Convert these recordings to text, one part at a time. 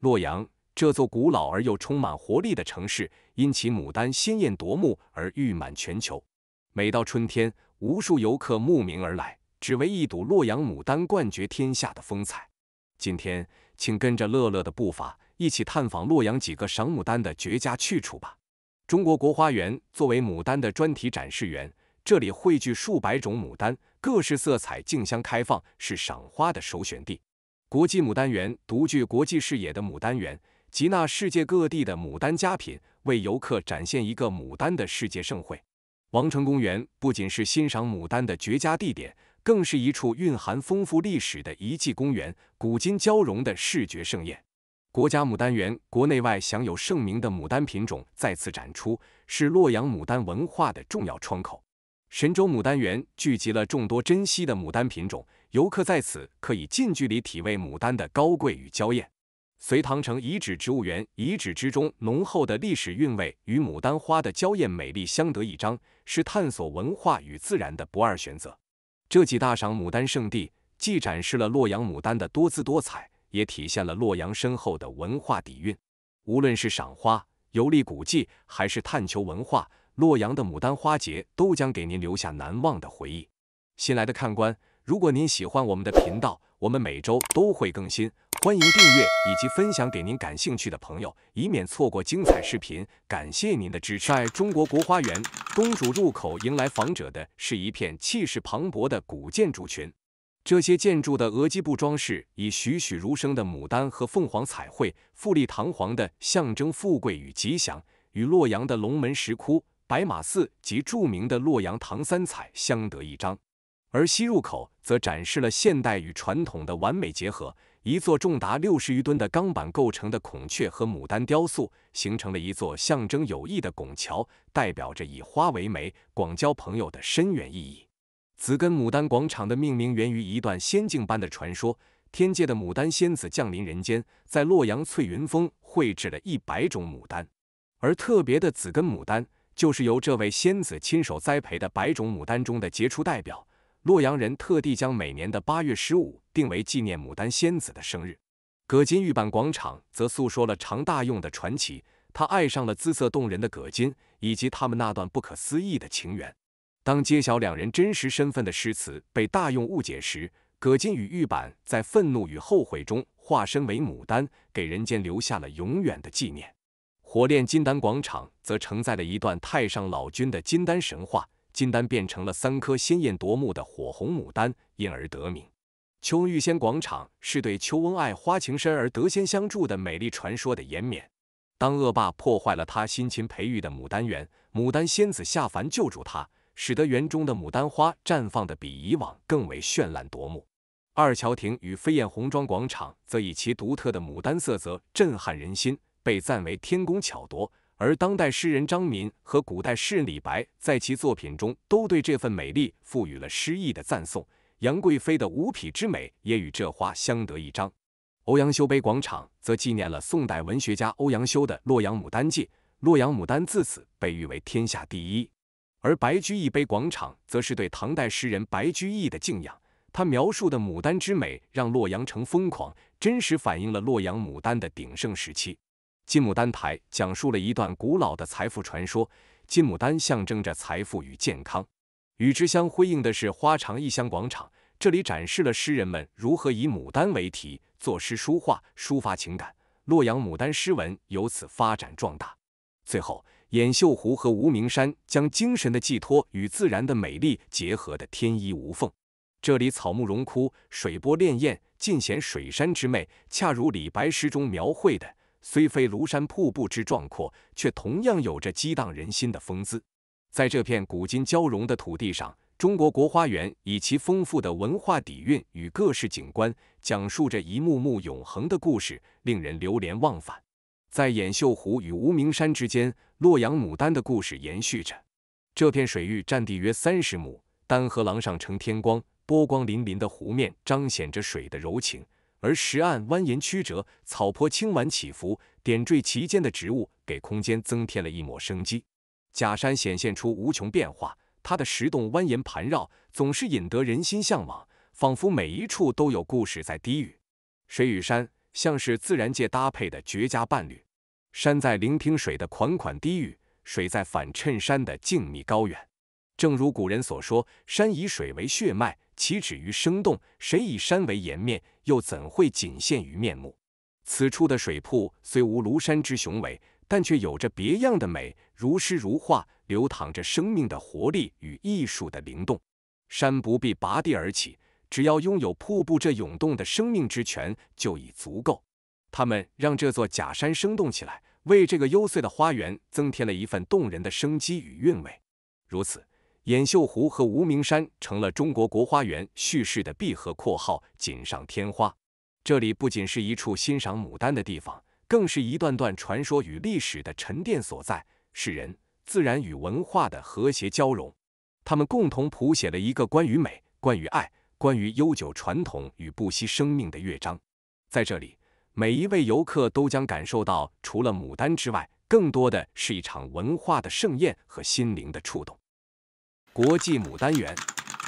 洛阳这座古老而又充满活力的城市，因其牡丹鲜艳夺目而誉满全球。每到春天，无数游客慕名而来，只为一睹洛阳牡丹冠绝天下的风采。今天，请跟着乐乐的步伐，一起探访洛阳几个赏牡丹的绝佳去处吧。中国国花园作为牡丹的专题展示园，这里汇聚数百种牡丹，各式色彩竞相开放，是赏花的首选地。国际牡丹园独具国际视野的牡丹园，集纳世界各地的牡丹佳品，为游客展现一个牡丹的世界盛会。王城公园不仅是欣赏牡丹的绝佳地点，更是一处蕴含丰富历史的遗迹公园，古今交融的视觉盛宴。国家牡丹园国内外享有盛名的牡丹品种再次展出，是洛阳牡丹文化的重要窗口。神州牡丹园聚集了众多珍稀的牡丹品种。游客在此可以近距离体味牡丹的高贵与娇艳。隋唐城遗址植物园遗址之中浓厚的历史韵味与牡丹花的娇艳美丽相得益彰，是探索文化与自然的不二选择。这几大赏牡丹圣地，既展示了洛阳牡丹的多姿多彩，也体现了洛阳深厚的文化底蕴。无论是赏花、游历古迹，还是探求文化，洛阳的牡丹花节都将给您留下难忘的回忆。新来的看官。如果您喜欢我们的频道，我们每周都会更新，欢迎订阅以及分享给您感兴趣的朋友，以免错过精彩视频。感谢您的支持。在中国国花园公主入口，迎来访者的是一片气势磅礴的古建筑群。这些建筑的额基部装饰以栩栩如生的牡丹和凤凰彩绘，富丽堂皇的象征富贵与吉祥，与洛阳的龙门石窟、白马寺及著名的洛阳唐三彩相得益彰。而西入口则展示了现代与传统的完美结合。一座重达六十余吨的钢板构成的孔雀和牡丹雕塑，形成了一座象征友谊的拱桥，代表着以花为媒、广交朋友的深远意义。紫根牡丹广场的命名源于一段仙境般的传说：天界的牡丹仙子降临人间，在洛阳翠云峰绘制了一百种牡丹，而特别的紫根牡丹就是由这位仙子亲手栽培的百种牡丹中的杰出代表。洛阳人特地将每年的八月十五定为纪念牡丹仙子的生日。葛金玉版广场则诉说了常大用的传奇，他爱上了姿色动人的葛金，以及他们那段不可思议的情缘。当揭晓两人真实身份的诗词被大用误解时，葛金与玉版在愤怒与后悔中化身为牡丹，给人间留下了永远的纪念。火炼金丹广场则承载了一段太上老君的金丹神话。金丹变成了三颗鲜艳夺目的火红牡丹，因而得名。秋玉仙广场是对秋恩爱花情深而得仙相助的美丽传说的延绵。当恶霸破坏了他辛勤培育的牡丹园，牡丹仙子下凡救助他，使得园中的牡丹花绽放的比以往更为绚烂夺目。二桥亭与飞燕红妆广场则以其独特的牡丹色泽震撼人心，被赞为天工巧夺。而当代诗人张敏和古代诗人李白在其作品中都对这份美丽赋予了诗意的赞颂。杨贵妃的五匹之美也与这花相得益彰。欧阳修碑广场则纪念了宋代文学家欧阳修的《洛阳牡丹记》，洛阳牡丹自此被誉为天下第一。而白居易碑广场则是对唐代诗人白居易的敬仰，他描述的牡丹之美让洛阳城疯狂，真实反映了洛阳牡丹的鼎盛时期。金牡丹台讲述了一段古老的财富传说，金牡丹象征着财富与健康。与之相辉映的是花长异乡广场，这里展示了诗人们如何以牡丹为题作诗书画，抒发情感。洛阳牡丹诗文由此发展壮大。最后，偃秀湖和无名山将精神的寄托与自然的美丽结合得天衣无缝。这里草木荣枯，水波潋滟，尽显水山之美，恰如李白诗中描绘的。虽非庐山瀑布之壮阔，却同样有着激荡人心的风姿。在这片古今交融的土地上，中国国花园以其丰富的文化底蕴与各式景观，讲述着一幕幕永恒的故事，令人流连忘返。在偃秀湖与无名山之间，洛阳牡丹的故事延续着。这片水域占地约三十亩，丹河廊上呈天光，波光粼粼的湖面彰显着水的柔情。而石岸蜿蜒曲折，草坡青婉起伏，点缀其间的植物给空间增添了一抹生机。假山显现出无穷变化，它的石洞蜿蜒盘绕，总是引得人心向往，仿佛每一处都有故事在低语。水与山像是自然界搭配的绝佳伴侣，山在聆听水的款款低语，水在反衬山的静谧高远。正如古人所说，山以水为血脉。岂止于生动？谁以山为颜面，又怎会仅限于面目？此处的水瀑虽无庐山之雄伟，但却有着别样的美，如诗如画，流淌着生命的活力与艺术的灵动。山不必拔地而起，只要拥有瀑布这涌动的生命之泉，就已足够。它们让这座假山生动起来，为这个幽邃的花园增添了一份动人的生机与韵味。如此。演秀湖和无名山成了中国国花园叙事的闭合括号，锦上添花。这里不仅是一处欣赏牡丹的地方，更是一段段传说与历史的沉淀所在，是人、自然与文化的和谐交融。他们共同谱写了一个关于美、关于爱、关于悠久传统与不惜生命的乐章。在这里，每一位游客都将感受到，除了牡丹之外，更多的是一场文化的盛宴和心灵的触动。国际牡丹园，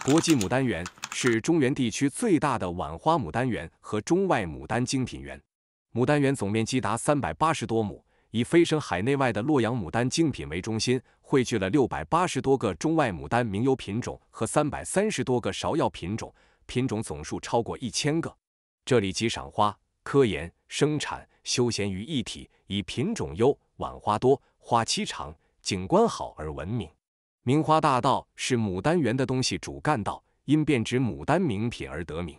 国际牡丹园是中原地区最大的晚花牡丹园和中外牡丹精品园。牡丹园总面积达三百八十多亩，以飞升海内外的洛阳牡丹精品为中心，汇聚了六百八十多个中外牡丹名优品种和三百三十多个芍药品种，品种总数超过一千个。这里集赏花、科研、生产、休闲于一体，以品种优、晚花多、花期长、景观好而闻名。名花大道是牡丹园的东西主干道，因遍植牡丹名品而得名。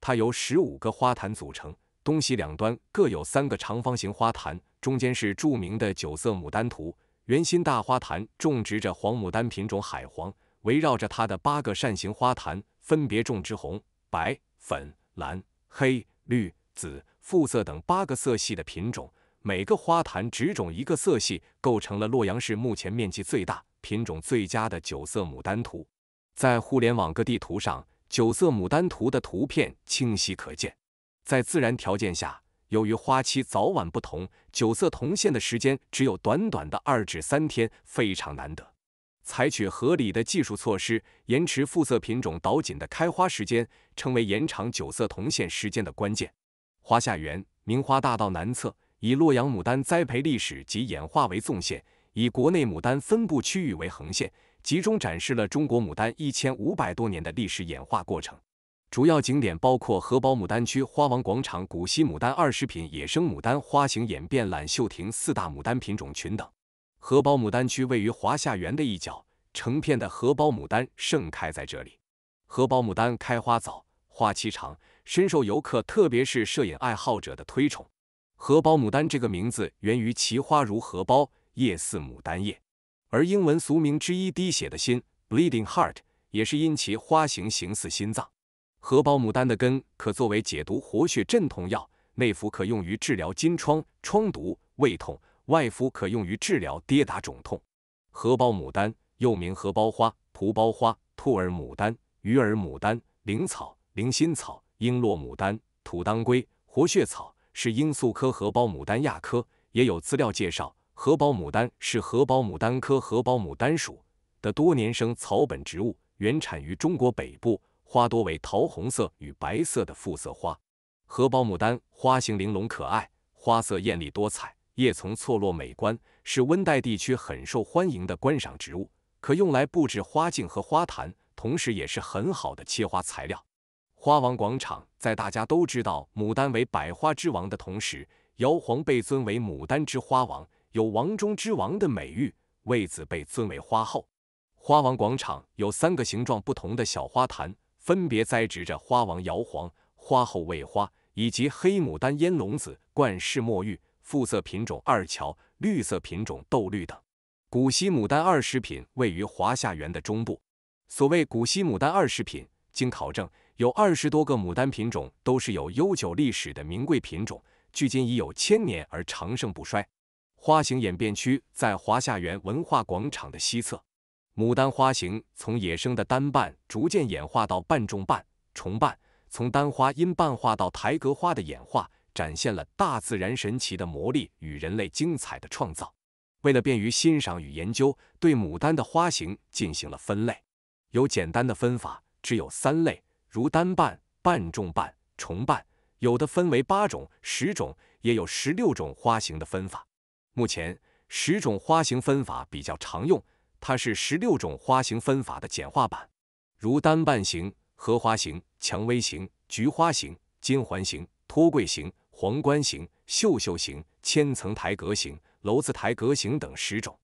它由十五个花坛组成，东西两端各有三个长方形花坛，中间是著名的九色牡丹图。圆心大花坛种植着黄牡丹品种海黄，围绕着它的八个扇形花坛，分别种植红、白、粉、蓝、黑、绿、紫、复色等八个色系的品种，每个花坛只种一个色系，构成了洛阳市目前面积最大。品种最佳的九色牡丹图，在互联网各地图上，九色牡丹图的图片清晰可见。在自然条件下，由于花期早晚不同，九色同现的时间只有短短的二至三天，非常难得。采取合理的技术措施，延迟复色品种倒锦的开花时间，成为延长九色同现时间的关键。华夏园名花大道南侧，以洛阳牡丹栽培历史及演化为纵线。以国内牡丹分布区域为横线，集中展示了中国牡丹一千五百多年的历史演化过程。主要景点包括荷包牡丹区、花王广场、古稀牡丹二十品、野生牡丹花型演变、揽秀亭四大牡丹品种群等。荷包牡丹区位于华夏园的一角，成片的荷包牡丹盛开在这里。荷包牡丹开花早，花期长，深受游客，特别是摄影爱好者的推崇。荷包牡丹这个名字源于其花如荷包。叶似牡丹叶，而英文俗名之一“滴血的心 ”（bleeding heart） 也是因其花形形似心脏。荷包牡丹的根可作为解毒、活血、镇痛药，内服可用于治疗金疮、疮毒、胃痛；外敷可用于治疗跌打肿痛。荷包牡丹又名荷包花、蒲包花、兔耳牡丹、鱼耳牡丹、灵草、灵心草、璎珞牡丹、土当归、活血草，是罂粟科荷包牡丹亚科。也有资料介绍。荷包牡丹是荷包牡丹科荷包牡丹属的多年生草本植物，原产于中国北部，花多为桃红色与白色的复色花。荷包牡丹花形玲珑可爱，花色艳丽多彩，叶丛错落美观，是温带地区很受欢迎的观赏植物，可用来布置花镜和花坛，同时也是很好的切花材料。花王广场在大家都知道牡丹为百花之王的同时，姚黄被尊为牡丹之花王。有王中之王的美誉，为子被尊为花后。花王广场有三个形状不同的小花坛，分别栽植着花王摇黄、花后魏花以及黑牡丹、烟龙子、冠世墨玉、复色品种二乔、绿色品种豆绿等。古稀牡丹二十品位于华夏园的中部。所谓古稀牡丹二十品，经考证，有二十多个牡丹品种都是有悠久历史的名贵品种，距今已有千年而长盛不衰。花型演变区在华夏园文化广场的西侧，牡丹花型从野生的单瓣逐渐演化到半重瓣、重瓣，从单花因瓣化到台阁花的演化，展现了大自然神奇的魔力与人类精彩的创造。为了便于欣赏与研究，对牡丹的花型进行了分类，有简单的分法，只有三类，如单瓣、半重瓣、重瓣；有的分为八种、十种，也有十六种花型的分法。目前十种花型分法比较常用，它是十六种花型分法的简化版，如单瓣型、荷花型、蔷薇型、菊花型、金环型、托桂型、皇冠型、绣绣型、千层台阁型、楼子台阁型等十种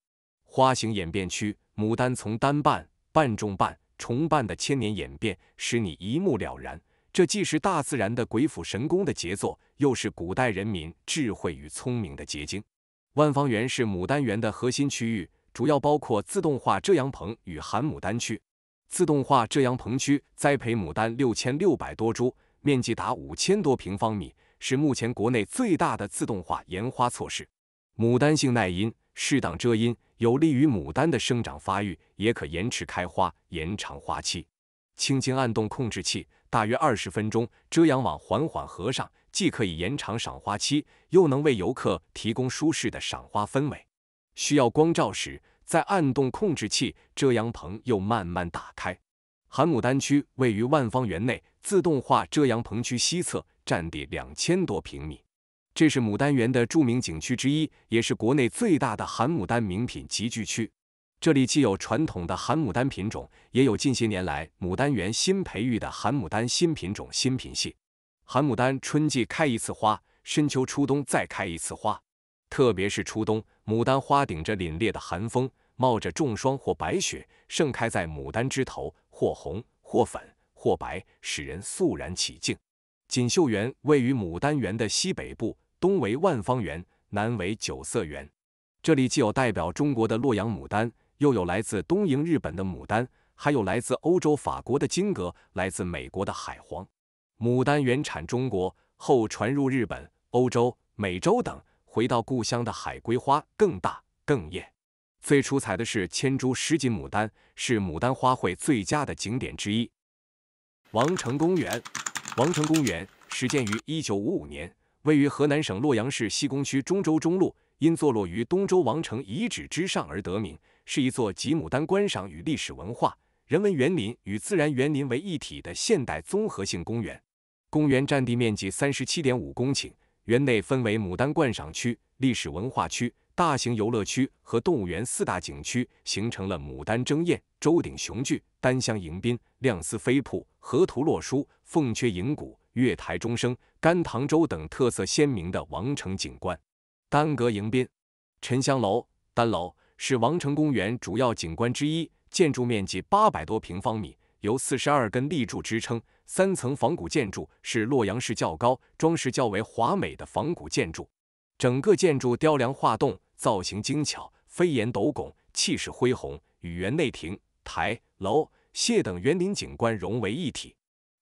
花型演变区。牡丹从单瓣、半重瓣、重瓣的千年演变，使你一目了然。这既是大自然的鬼斧神工的杰作，又是古代人民智慧与聪明的结晶。万方园是牡丹园的核心区域，主要包括自动化遮阳棚与含牡丹区。自动化遮阳棚区栽培牡丹六千六百多株，面积达五千多平方米，是目前国内最大的自动化研花措施。牡丹性耐阴，适当遮阴有利于牡丹的生长发育，也可延迟开花，延长花期。轻轻按动控制器，大约二十分钟，遮阳网缓缓合上，既可以延长赏花期，又能为游客提供舒适的赏花氛围。需要光照时，再按动控制器，遮阳棚又慢慢打开。韩牡丹区位于万方园内自动化遮阳棚区西侧，占地两千多平米。这是牡丹园的著名景区之一，也是国内最大的韩牡丹名品集聚区。这里既有传统的寒牡丹品种，也有近些年来牡丹园新培育的寒牡丹新品种、新品系。寒牡丹春季开一次花，深秋初冬再开一次花。特别是初冬，牡丹花顶着凛冽的寒风，冒着重霜或白雪，盛开在牡丹枝头，或红或粉或白，使人肃然起敬。锦绣园位于牡丹园的西北部，东为万方园，南为九色园。这里既有代表中国的洛阳牡丹。又有来自东瀛日本的牡丹，还有来自欧洲法国的金阁，来自美国的海皇。牡丹原产中国，后传入日本、欧洲、美洲等。回到故乡的海龟花更大更艳。最出彩的是千株石锦牡丹，是牡丹花卉最佳的景点之一。王城公园，王城公园始建于一九五五年，位于河南省洛阳市西工区中州中路，因坐落于东周王城遗址之上而得名。是一座集牡丹观赏与历史文化、人文园林与自然园林为一体的现代综合性公园。公园占地面积三十七点五公顷，园内分为牡丹观赏区、历史文化区、大型游乐区和动物园四大景区，形成了牡丹争艳、周鼎雄踞、丹香迎宾、亮丝飞瀑、河图洛书、凤阙银谷、月台钟声、甘棠洲等特色鲜明的王城景观。丹阁迎宾，沉香楼、丹楼。是王城公园主要景观之一，建筑面积八百多平方米，由四十二根立柱支撑，三层仿古建筑，是洛阳市较高、装饰较为华美的仿古建筑。整个建筑雕梁画栋，造型精巧，飞檐斗拱，气势恢宏，与园内亭、台、楼、榭等园林景观融为一体。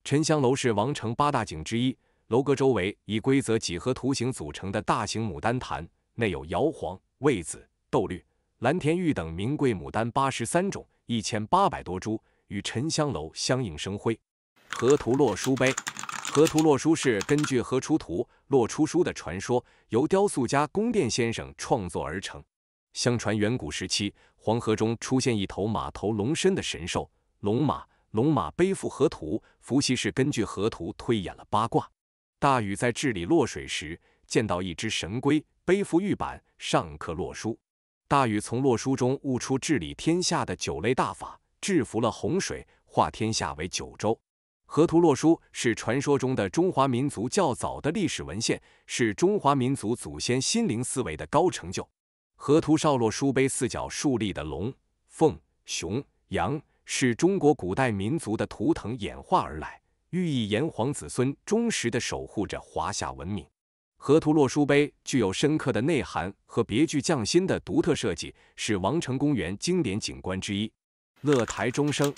沉香楼是王城八大景之一，楼阁周围以规则几何图形组成的大型牡丹坛，内有摇黄、魏紫、豆绿。蓝田玉等名贵牡丹八十三种，一千八百多株，与沉香楼相映生辉。河图洛书碑，河图洛书是根据河出图，洛出书的传说，由雕塑家宫殿先生创作而成。相传远古时期，黄河中出现一头马头龙身的神兽龙马，龙马背负河图，伏羲是根据河图推演了八卦。大禹在治理洛水时，见到一只神龟背负玉板，上刻洛书。大禹从洛书中悟出治理天下的九类大法，制服了洪水，化天下为九州。河图洛书是传说中的中华民族较早的历史文献，是中华民族祖先心灵思维的高成就。河图少洛书碑四角竖立的龙、凤、熊、羊，是中国古代民族的图腾演化而来，寓意炎黄子孙忠实的守护着华夏文明。河图洛书碑具有深刻的内涵和别具匠心的独特设计，是王城公园经典景观之一。乐台钟声，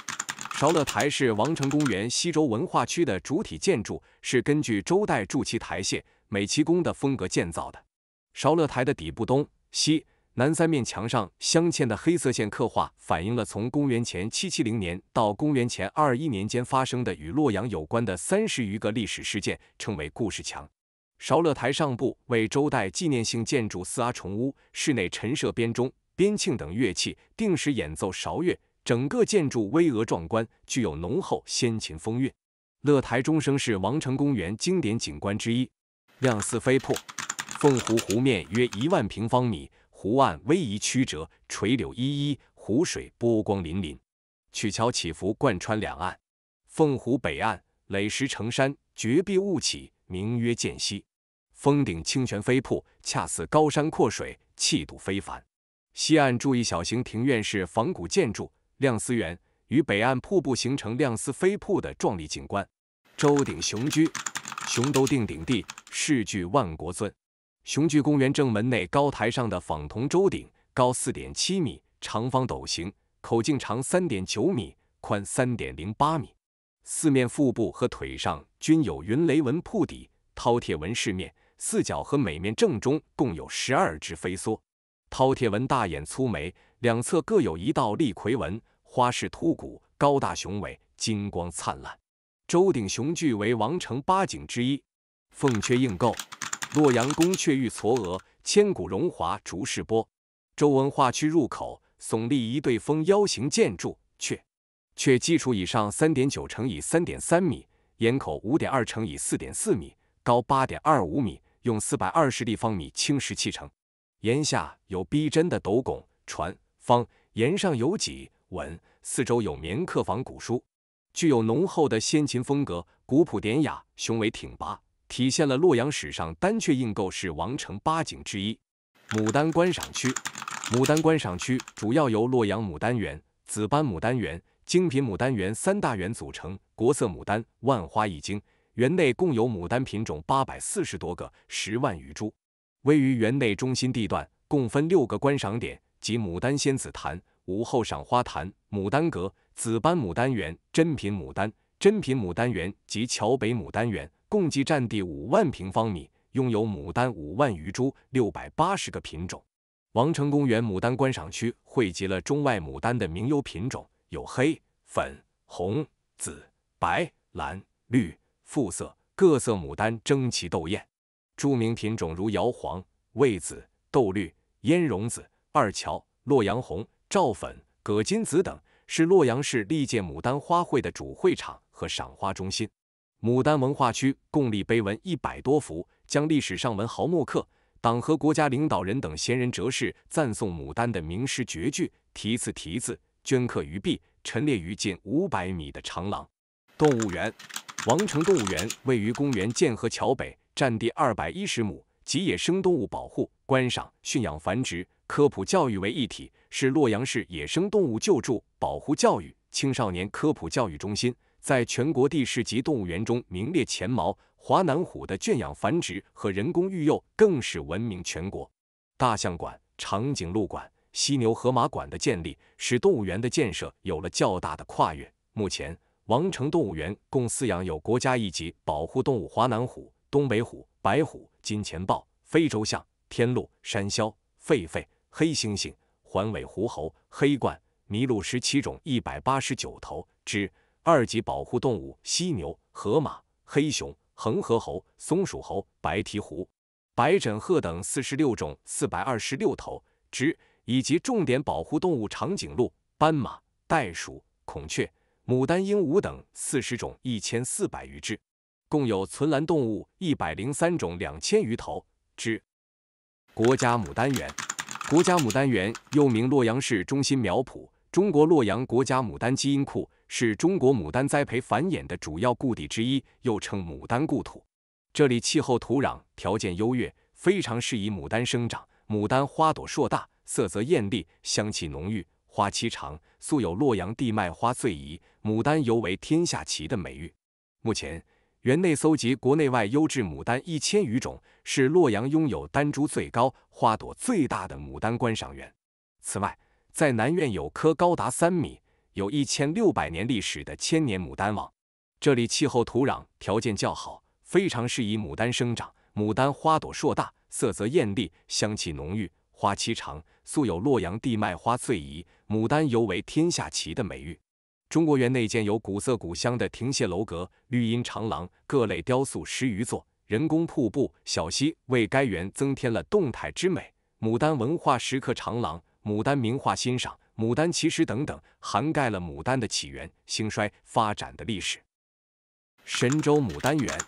韶乐台是王城公园西周文化区的主体建筑，是根据周代筑其台榭、美其宫的风格建造的。韶乐台的底部东西南三面墙上镶嵌的黑色线刻画，反映了从公元前七七零年到公元前二一年间发生的与洛阳有关的三十余个历史事件，称为故事墙。韶乐台上部为周代纪念性建筑四阿重屋，室内陈设编钟、编磬等乐器，定时演奏韶乐。整个建筑巍峨壮观，具有浓厚先秦风韵。乐台钟声是王城公园经典景观之一。亮似飞瀑，凤湖湖面约一万平方米，湖岸逶迤曲折，垂柳依依，湖水波光粼粼，曲桥起伏贯穿两岸。凤湖北岸垒石成山，绝壁兀起，名曰剑溪。峰顶清泉飞瀑，恰似高山阔水，气度非凡。西岸筑一小型庭院式仿古建筑亮丝园，与北岸瀑布形成亮丝飞瀑的壮丽景观。周鼎雄居，雄都定鼎地，世居万国尊。雄踞公园正门内高台上的仿铜周鼎，高四点七米，长方斗形，口径长三点九米，宽三点零八米，四面腹部和腿上均有云雷纹铺底，饕餮纹饰面。四角和每面正中共有十二只飞梭，饕餮纹大眼粗眉，两侧各有一道立葵纹，花式突骨，高大雄伟，金光灿烂。周鼎雄踞为王城八景之一。凤阙映构，洛阳宫阙玉嵯峨，千古荣华逐世波。周文化区入口耸立一对风腰形建筑阙，阙基础以上三点九乘以三点三米，檐口五点二乘以四点四米，高八点二五米。用四百二十立方米青石砌成，檐下有逼真的斗拱、船、方，檐上有脊、吻，四周有棉客房古书，具有浓厚的先秦风格，古朴典雅，雄伟挺拔，体现了洛阳史上丹阙映构式王城八景之一。牡丹观赏区，牡丹观赏区主要由洛阳牡丹园、紫斑牡丹园、精品牡丹园三大园组成，国色牡丹，万花一惊。园内共有牡丹品种八百四十多个，十万余株。位于园内中心地段，共分六个观赏点，即牡丹仙子坛、午后赏花坛、牡丹阁、紫斑牡丹园、珍品牡丹、珍品牡丹园及桥北牡丹园，共计占地五万平方米，拥有牡丹五万余株，六百八十个品种。王城公园牡丹观赏区汇集了中外牡丹的名优品种，有黑、粉、红、紫、白、蓝、绿。复色各色牡丹争奇斗艳，著名品种如姚黄、魏紫、豆绿、烟绒紫、二乔、洛阳红、赵粉、葛金紫等，是洛阳市历届牡丹花会的主会场和赏花中心。牡丹文化区共立碑文一百多幅，将历史上文豪墨客、党和国家领导人等贤人哲士赞颂牡丹的名诗绝句题字题字镌刻于壁，陈列于近五百米的长廊。动物园。王城动物园位于公园建河桥北，占地二百一十亩，集野生动物保护、观赏、驯养、繁殖、科普教育为一体，是洛阳市野生动物救助、保护、教育青少年科普教育中心，在全国地市级动物园中名列前茅。华南虎的圈养繁殖和人工育幼更是闻名全国。大象馆、长颈鹿馆、犀牛、河马馆的建立，使动物园的建设有了较大的跨越。目前，王城动物园共饲养有国家一级保护动物华南虎、东北虎、白虎、金钱豹、非洲象、天鹿、山魈、狒狒、黑猩猩、环尾狐猴、黑冠麋鹿十七种一百八十九头之二级保护动物犀牛、河马、黑熊、恒河猴、松鼠猴、白鹈鹕、白枕鹤等四十六种四百二十六头之以及重点保护动物长颈鹿、斑马、袋鼠、孔雀。牡丹鹦鹉等四十种一千四百余只，共有存栏动物一百零三种两千余头只。国家牡丹园，国家牡丹园又名洛阳市中心苗圃，中国洛阳国家牡丹基因库是中国牡丹栽培繁衍的主要故地之一，又称牡丹故土。这里气候土壤条件优越，非常适宜牡丹生长。牡丹花朵硕大，色泽艳丽，香气浓郁。花期长，素有“洛阳地脉花最宜，牡丹尤为天下奇”的美誉。目前，园内搜集国内外优质牡丹一千余种，是洛阳拥有丹株最高、花朵最大的牡丹观赏园。此外，在南苑有棵高达三米、有一千六百年历史的千年牡丹王。这里气候、土壤条件较好，非常适宜牡丹生长。牡丹花朵硕大，色泽艳丽，香气浓郁。花期长，素有“洛阳地脉花最宜”，牡丹尤为天下奇的美誉。中国园内建有古色古香的亭榭楼阁、绿荫长廊、各类雕塑十余座，人工瀑布、小溪为该园增添了动态之美。牡丹文化石刻长廊、牡丹名画欣赏、牡丹奇石等等，涵盖了牡丹的起源、兴衰、发展的历史。神州牡丹园，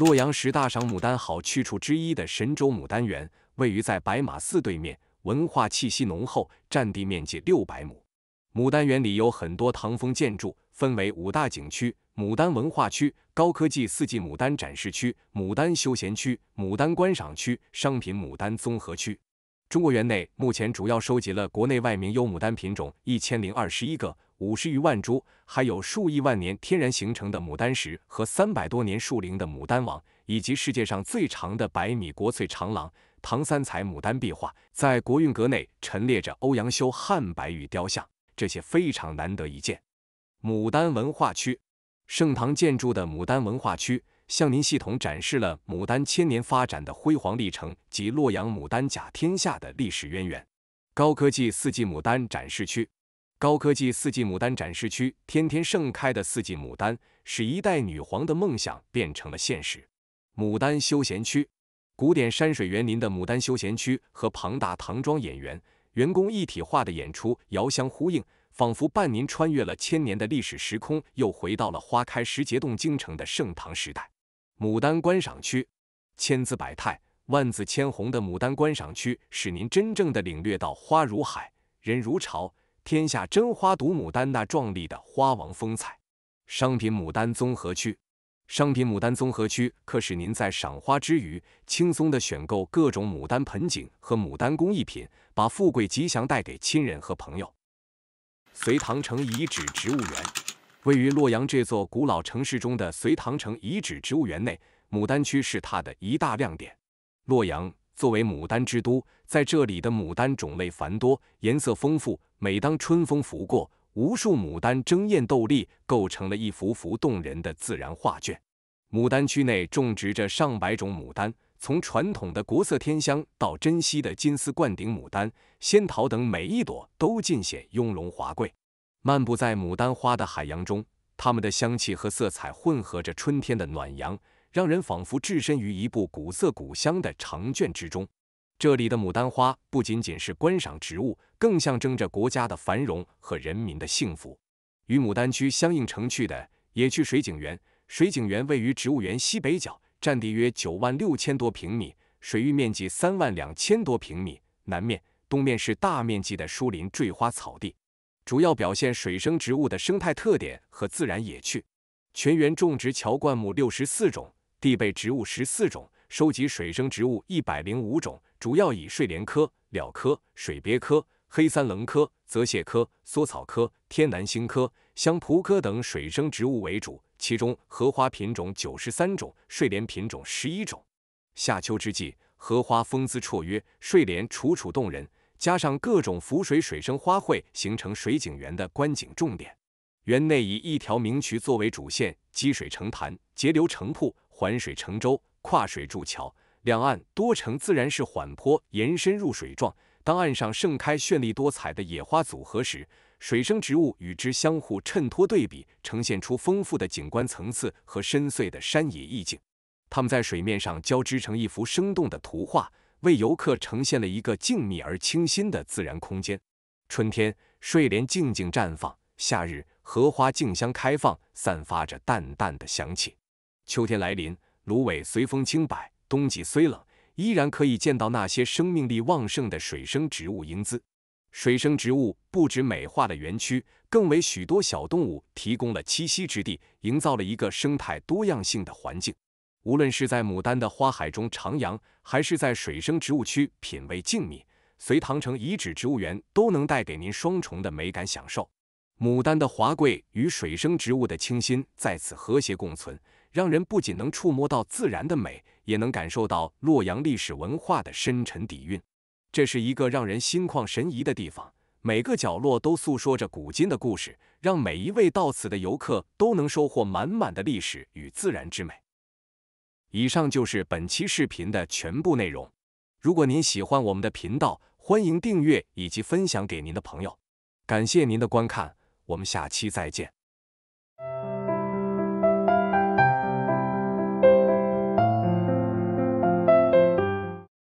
洛阳十大赏牡丹好去处之一的神州牡丹园。位于在白马寺对面，文化气息浓厚，占地面积六百亩。牡丹园里有很多唐风建筑，分为五大景区：牡丹文化区、高科技四季牡丹展示区、牡丹休闲区、牡丹观赏区、商品牡丹综合区。中国园内目前主要收集了国内外名优牡丹品种一千零二十一个，五十余万株，还有数亿万年天然形成的牡丹石和三百多年树龄的牡丹王，以及世界上最长的百米国粹长廊。唐三彩牡丹壁画在国韵阁内陈列着欧阳修汉白玉雕像，这些非常难得一见。牡丹文化区，盛唐建筑的牡丹文化区向您系统展示了牡丹千年发展的辉煌历程及洛阳牡丹甲天下的历史渊源。高科技四季牡丹展示区，高科技四季牡丹展示区，天天盛开的四季牡丹，使一代女皇的梦想变成了现实。牡丹休闲区。古典山水园林的牡丹休闲区和庞大唐装演员员工一体化的演出遥相呼应，仿佛伴您穿越了千年的历史时空，又回到了花开时节动京城的盛唐时代。牡丹观赏区，千姿百态、万紫千红的牡丹观赏区，使您真正的领略到花如海、人如潮、天下真花独牡丹那壮丽的花王风采。商品牡丹综合区。商品牡丹综合区可使您在赏花之余，轻松地选购各种牡丹盆景和牡丹工艺品，把富贵吉祥带给亲人和朋友。隋唐城遗址植物园位于洛阳这座古老城市中的隋唐城遗址植物园内，牡丹区是它的一大亮点。洛阳作为牡丹之都，在这里的牡丹种类繁多，颜色丰富。每当春风拂过，无数牡丹争艳斗丽，构成了一幅幅动人的自然画卷。牡丹区内种植着上百种牡丹，从传统的国色天香到珍稀的金丝冠顶牡丹、仙桃等，每一朵都尽显雍容华贵。漫步在牡丹花的海洋中，它们的香气和色彩混合着春天的暖阳，让人仿佛置身于一部古色古香的长卷之中。这里的牡丹花不仅仅是观赏植物。更象征着国家的繁荣和人民的幸福。与牡丹区相映成趣的，野区水景园。水景园位于植物园西北角，占地约九万六千多平米，水域面积三万两千多平米。南面、东面是大面积的疏林缀花草地，主要表现水生植物的生态特点和自然野趣。全园种植乔灌木六十四种，地被植物十四种，收集水生植物一百零五种，主要以睡莲科、蓼科、水鳖科。黑三棱科、泽泻科、梭草科、天南星科、香蒲科等水生植物为主，其中荷花品种九十三种，睡莲品种十一种。夏秋之际，荷花风姿绰约，睡莲楚楚动人，加上各种浮水水生花卉，形成水景园的观景重点。园内以一条明渠作为主线，积水成潭，截流成瀑，环水成舟，跨水筑桥，两岸多呈自然式缓坡延伸入水状。当岸上盛开绚丽多彩的野花组合时，水生植物与之相互衬托对比，呈现出丰富的景观层次和深邃的山野意境。它们在水面上交织成一幅生动的图画，为游客呈现了一个静谧而清新的自然空间。春天，睡莲静静绽放；夏日，荷花竞相开放，散发着淡淡的香气；秋天来临，芦苇随风轻摆；冬季虽冷。依然可以见到那些生命力旺盛的水生植物英姿。水生植物不止美化了园区，更为许多小动物提供了栖息之地，营造了一个生态多样性的环境。无论是在牡丹的花海中徜徉，还是在水生植物区品味静谧，隋唐城遗址植物园都能带给您双重的美感享受。牡丹的华贵与水生植物的清新在此和谐共存。让人不仅能触摸到自然的美，也能感受到洛阳历史文化的深沉底蕴。这是一个让人心旷神怡的地方，每个角落都诉说着古今的故事，让每一位到此的游客都能收获满满的历史与自然之美。以上就是本期视频的全部内容。如果您喜欢我们的频道，欢迎订阅以及分享给您的朋友。感谢您的观看，我们下期再见。